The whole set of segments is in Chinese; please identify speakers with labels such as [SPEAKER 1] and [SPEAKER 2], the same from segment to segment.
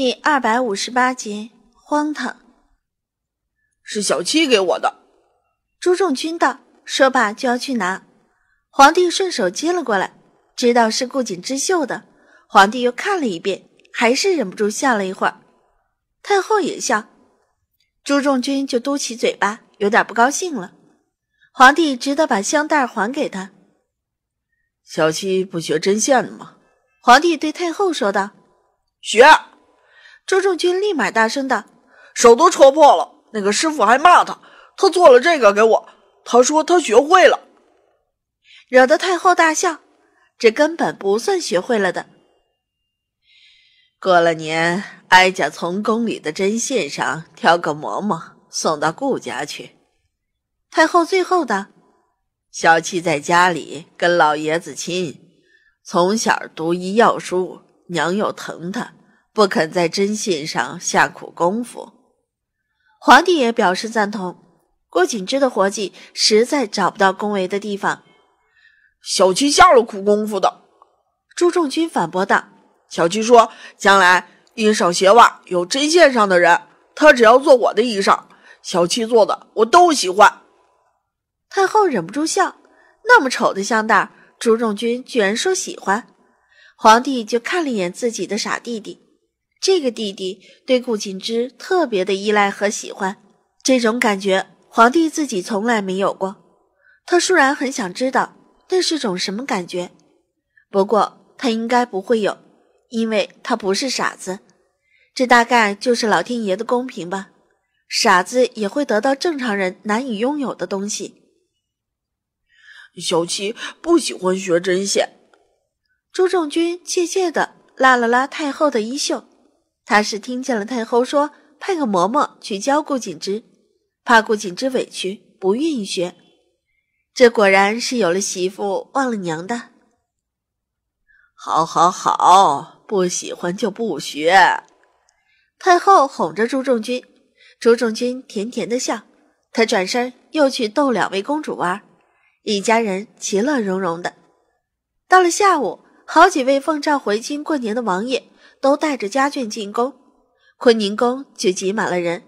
[SPEAKER 1] 第二百五十八集，荒唐。是小七给我的，朱仲军道。说罢就要去拿，皇帝顺手接了过来，知道是顾锦之绣的。皇帝又看了一遍，还是忍不住笑了一会儿。太后也笑，朱仲军就嘟起嘴巴，有点不高兴了。皇帝只得把香袋还给他。小七不学针线了吗？皇帝对太后说道，学。周仲军立马大声道：“手都戳破了，那个师傅还骂他。他做了这个给我，他说他学会了，惹得太后大笑。这根本不算学会了的。过了年，哀家从宫里的针线上挑个嬷嬷送到顾家去。”太后最后道：“小七在家里跟老爷子亲，从小读医药书，娘又疼他。”不肯在针线上下苦功夫，皇帝也表示赞同。郭景之的活计实在找不到恭维的地方。小七下了苦功夫的，朱重军反驳道：“小七说，将来衣裳鞋袜有针线上的人，他只要做我的衣裳，小七做的我都喜欢。”太后忍不住笑，那么丑的香袋，朱重君居然说喜欢。皇帝就看了一眼自己的傻弟弟。这个弟弟对顾景之特别的依赖和喜欢，这种感觉皇帝自己从来没有过。他虽然很想知道那是种什么感觉，不过他应该不会有，因为他不是傻子。这大概就是老天爷的公平吧，傻子也会得到正常人难以拥有的东西。小七不喜欢学针线，朱仲君怯怯的拉了拉太后的衣袖。他是听见了太后说派个嬷嬷去教顾景之，怕顾景之委屈不愿意学，这果然是有了媳妇忘了娘的。好好好，不喜欢就不学。太后哄着朱重军，朱重军甜甜的笑。他转身又去逗两位公主玩，一家人其乐融融的。到了下午，好几位奉诏回京过年的王爷。都带着家眷进宫，坤宁宫就挤满了人。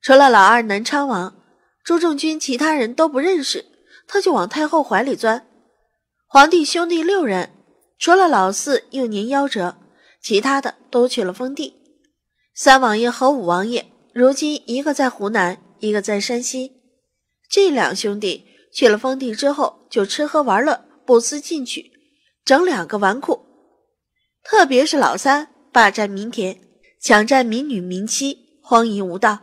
[SPEAKER 1] 除了老二南昌王朱重钧，其他人都不认识。他就往太后怀里钻。皇帝兄弟六人，除了老四幼年夭折，其他的都去了封地。三王爷和五王爷如今一个在湖南，一个在山西。这两兄弟去了封地之后，就吃喝玩乐，不思进取，整两个纨绔。特别是老三霸占民田，抢占民女民妻，荒淫无道。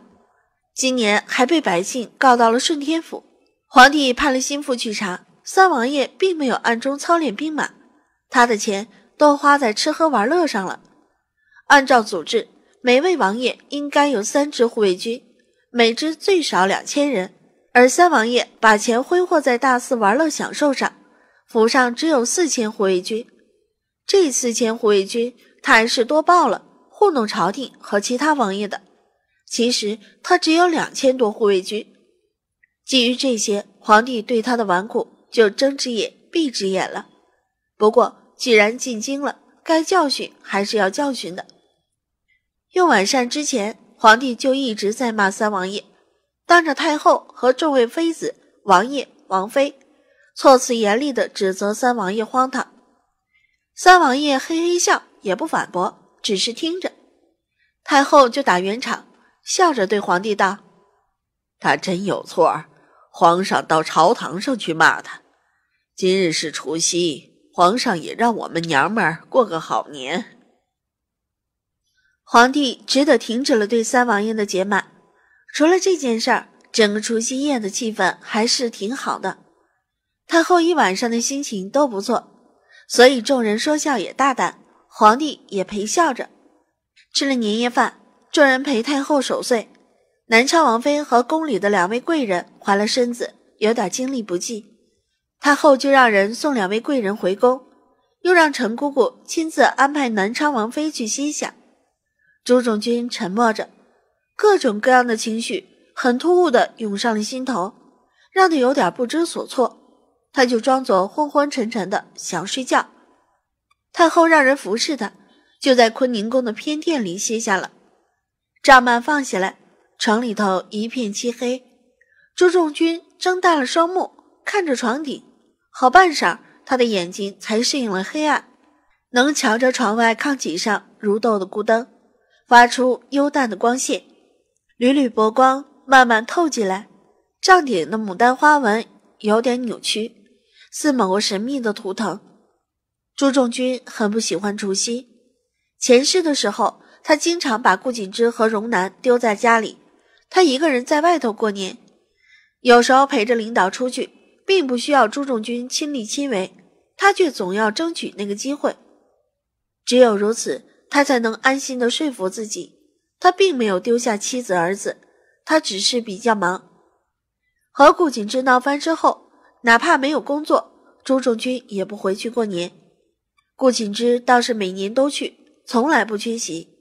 [SPEAKER 1] 今年还被百姓告到了顺天府，皇帝派了心腹去查，三王爷并没有暗中操练兵马，他的钱都花在吃喝玩乐上了。按照祖制，每位王爷应该有三支护卫军，每支最少两千人，而三王爷把钱挥霍在大肆玩乐享受上，府上只有四千护卫军。这四千护卫军，他还是多报了，糊弄朝廷和其他王爷的。其实他只有两千多护卫军。基于这些，皇帝对他的顽固就睁只眼闭只眼了。不过，既然进京了，该教训还是要教训的。用晚膳之前，皇帝就一直在骂三王爷，当着太后和众位妃子、王爷、王妃，措辞严厉地指责三王爷荒唐。三王爷嘿嘿笑，也不反驳，只是听着。太后就打圆场，笑着对皇帝道：“他真有错，皇上到朝堂上去骂他。今日是除夕，皇上也让我们娘们儿过个好年。”皇帝只得停止了对三王爷的解骂。除了这件事儿，整个除夕夜的气氛还是挺好的。太后一晚上的心情都不错。所以众人说笑也大胆，皇帝也陪笑着吃了年夜饭。众人陪太后守岁。南昌王妃和宫里的两位贵人怀了身子，有点精力不济，太后就让人送两位贵人回宫，又让陈姑姑亲自安排南昌王妃去西夏。朱重军沉默着，各种各样的情绪很突兀的涌上了心头，让他有点不知所措。他就装作昏昏沉沉的，想睡觉。太后让人服侍他，就在坤宁宫的偏殿里歇下了。帐幔放下来，床里头一片漆黑。朱重军睁大了双目，看着床底，好半晌，他的眼睛才适应了黑暗，能瞧着窗外炕脊上如豆的孤灯，发出幽淡的光线，缕缕薄光慢慢透进来。帐顶的牡丹花纹有点扭曲。似某个神秘的图腾。朱仲军很不喜欢除夕。前世的时候，他经常把顾景之和荣南丢在家里，他一个人在外头过年。有时候陪着领导出去，并不需要朱仲军亲力亲为，他却总要争取那个机会。只有如此，他才能安心的说服自己，他并没有丢下妻子儿子，他只是比较忙。和顾景之闹翻之后。哪怕没有工作，朱仲军也不回去过年。顾景之倒是每年都去，从来不缺席。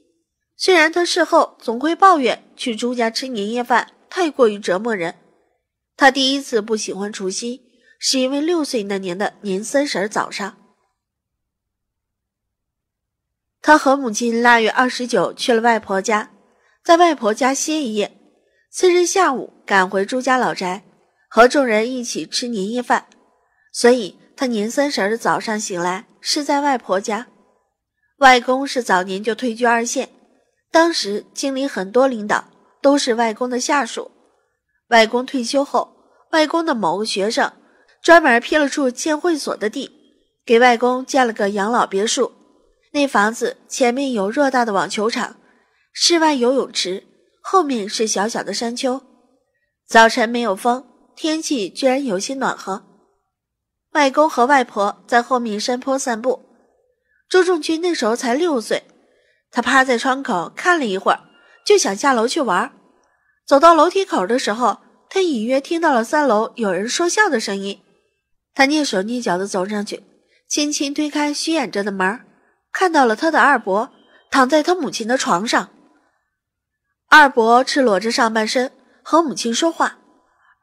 [SPEAKER 1] 虽然他事后总会抱怨去朱家吃年夜饭太过于折磨人。他第一次不喜欢除夕，是因为六岁那年的年三十儿早上，他和母亲腊月二十九去了外婆家，在外婆家歇一夜，次日下午赶回朱家老宅。和众人一起吃年夜饭，所以他年三十的早上醒来是在外婆家。外公是早年就退居二线，当时经理很多领导都是外公的下属。外公退休后，外公的某个学生专门批了处建会所的地，给外公建了个养老别墅。那房子前面有偌大的网球场、室外游泳池，后面是小小的山丘。早晨没有风。天气居然有些暖和，外公和外婆在后面山坡散步。周仲军那时候才六岁，他趴在窗口看了一会儿，就想下楼去玩。走到楼梯口的时候，他隐约听到了三楼有人说笑的声音。他蹑手蹑脚地走上去，轻轻推开虚掩着的门，看到了他的二伯躺在他母亲的床上。二伯赤裸着上半身和母亲说话。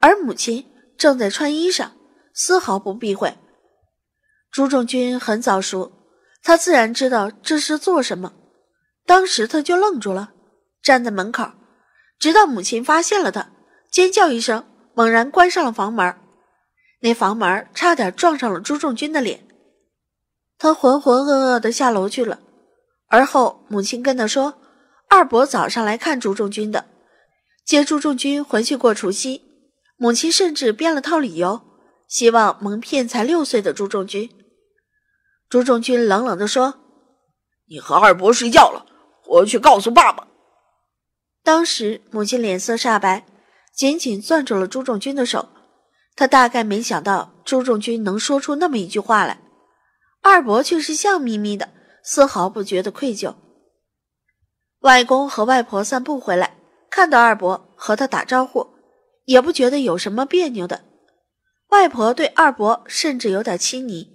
[SPEAKER 1] 而母亲正在穿衣裳，丝毫不避讳。朱仲军很早熟，他自然知道这是做什么。当时他就愣住了，站在门口，直到母亲发现了他，尖叫一声，猛然关上了房门。那房门差点撞上了朱仲军的脸。他浑浑噩噩的下楼去了。而后母亲跟他说：“二伯早上来看朱仲军的，接朱仲军回去过除夕。”母亲甚至编了套理由，希望蒙骗才六岁的朱仲军。朱仲军冷冷地说：“你和二伯睡觉了，我去告诉爸爸。”当时母亲脸色煞白，紧紧攥住了朱仲军的手。他大概没想到朱仲军能说出那么一句话来。二伯却是笑眯眯的，丝毫不觉得愧疚。外公和外婆散步回来，看到二伯，和他打招呼。也不觉得有什么别扭的。外婆对二伯甚至有点亲昵。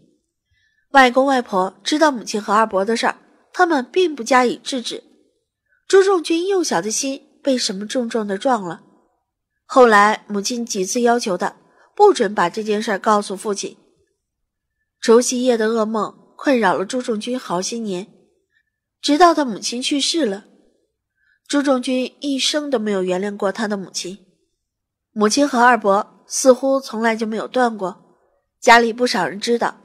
[SPEAKER 1] 外公外婆知道母亲和二伯的事儿，他们并不加以制止。朱仲军幼小的心被什么重重的撞了。后来母亲几次要求他不准把这件事告诉父亲。除夕夜的噩梦困扰了朱仲军好些年，直到他母亲去世了，朱仲军一生都没有原谅过他的母亲。母亲和二伯似乎从来就没有断过，家里不少人知道，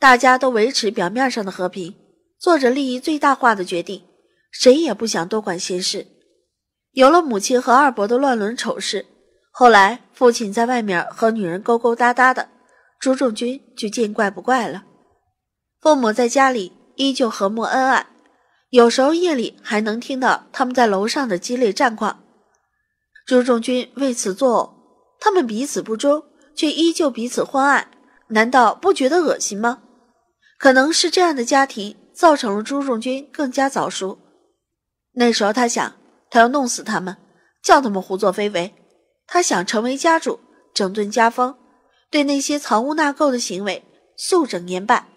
[SPEAKER 1] 大家都维持表面上的和平，做着利益最大化的决定，谁也不想多管闲事。有了母亲和二伯的乱伦丑事，后来父亲在外面和女人勾勾搭搭的，朱仲军就见怪不怪了。父母在家里依旧和睦恩爱，有时候夜里还能听到他们在楼上的激烈战况。朱仲军为此作呕，他们彼此不忠，却依旧彼此昏爱，难道不觉得恶心吗？可能是这样的家庭造成了朱仲军更加早熟。那时候他想，他要弄死他们，叫他们胡作非为。他想成为家主，整顿家风，对那些藏污纳垢的行为肃整严办。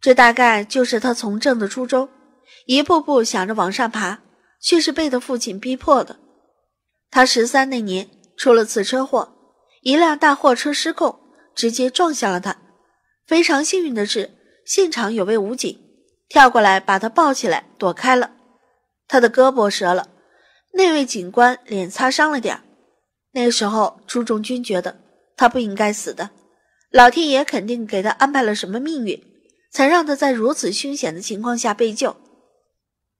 [SPEAKER 1] 这大概就是他从政的初衷，一步步想着往上爬。却是被他父亲逼迫的。他十三那年出了次车祸，一辆大货车失控，直接撞向了他。非常幸运的是，现场有位武警跳过来把他抱起来，躲开了。他的胳膊折了，那位警官脸擦伤了点那时候朱仲军觉得他不应该死的，老天爷肯定给他安排了什么命运，才让他在如此凶险的情况下被救。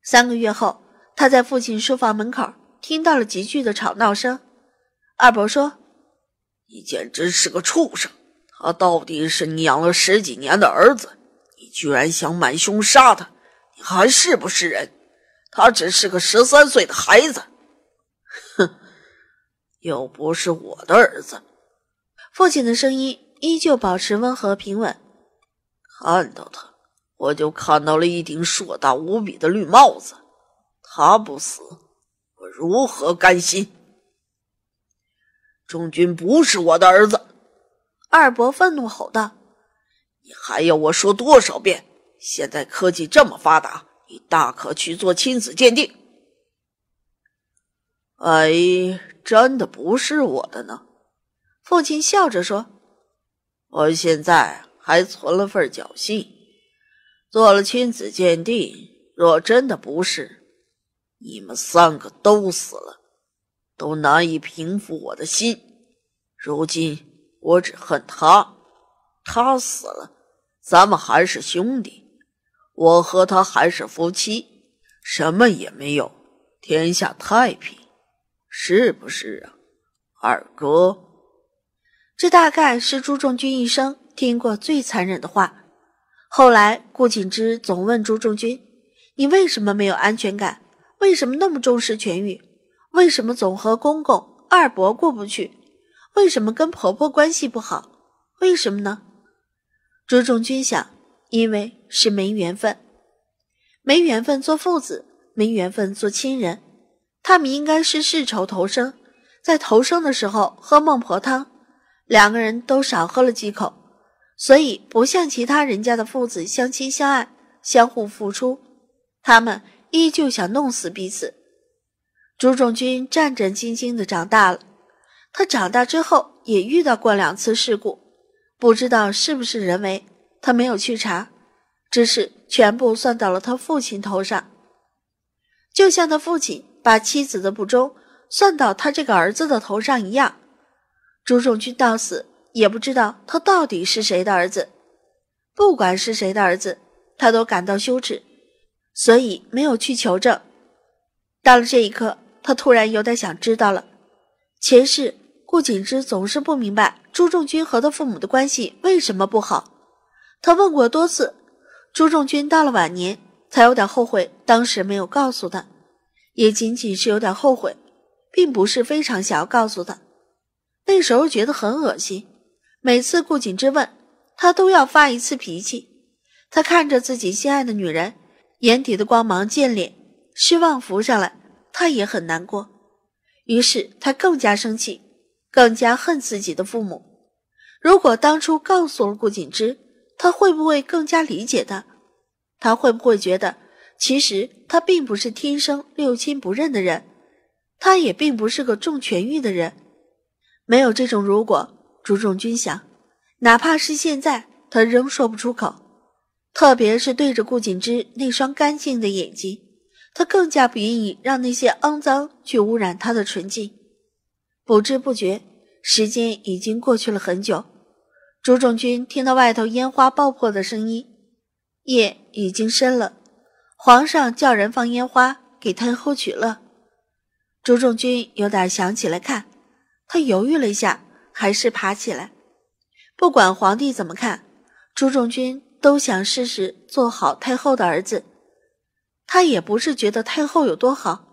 [SPEAKER 1] 三个月后。他在父亲书房门口听到了急剧的吵闹声。二伯说：“你简直是个畜生！他到底是你养了十几年的儿子，你居然想满胸杀他！你还是不是人？他只是个十三岁的孩子。”哼，又不是我的儿子。父亲的声音依旧保持温和平稳。看到他，我就看到了一顶硕大无比的绿帽子。他不死，我如何甘心？中军不是我的儿子，二伯愤怒吼道：“你还要我说多少遍？现在科技这么发达，你大可去做亲子鉴定。万一真的不是我的呢？”父亲笑着说：“我现在还存了份侥幸，做了亲子鉴定，若真的不是。”你们三个都死了，都难以平复我的心。如今我只恨他，他死了，咱们还是兄弟，我和他还是夫妻，什么也没有，天下太平，是不是啊，二哥？这大概是朱仲军一生听过最残忍的话。后来顾景之总问朱仲军：“你为什么没有安全感？”为什么那么重视痊愈？为什么总和公公二伯过不去？为什么跟婆婆关系不好？为什么呢？朱重军想，因为是没缘分，没缘分做父子，没缘分做亲人，他们应该是世仇投生，在投生的时候喝孟婆汤，两个人都少喝了几口，所以不像其他人家的父子相亲相爱，相互付出，他们。依旧想弄死彼此。朱仲军战战兢兢地长大了。他长大之后也遇到过两次事故，不知道是不是人为，他没有去查，只是全部算到了他父亲头上。就像他父亲把妻子的不忠算到他这个儿子的头上一样。朱仲军到死也不知道他到底是谁的儿子。不管是谁的儿子，他都感到羞耻。所以没有去求证。到了这一刻，他突然有点想知道了。前世顾锦之总是不明白朱仲军和他父母的关系为什么不好。他问过多次，朱仲军到了晚年才有点后悔，当时没有告诉他，也仅仅是有点后悔，并不是非常想要告诉他。那时候觉得很恶心，每次顾锦之问他，都要发一次脾气。他看着自己心爱的女人。眼底的光芒渐敛，失望浮上来，他也很难过。于是他更加生气，更加恨自己的父母。如果当初告诉了顾景之，他会不会更加理解他？他会不会觉得，其实他并不是天生六亲不认的人，他也并不是个重权欲的人？没有这种如果，朱仲君想，哪怕是现在，他仍说不出口。特别是对着顾锦之那双干净的眼睛，他更加不愿意让那些肮脏去污染他的纯净。不知不觉，时间已经过去了很久。朱仲军听到外头烟花爆破的声音，夜已经深了。皇上叫人放烟花给太后取乐，朱仲军有点想起来看，他犹豫了一下，还是爬起来。不管皇帝怎么看，朱仲军。都想试试做好太后的儿子，他也不是觉得太后有多好，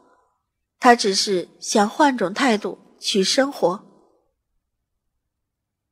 [SPEAKER 1] 他只是想换种态度去生活。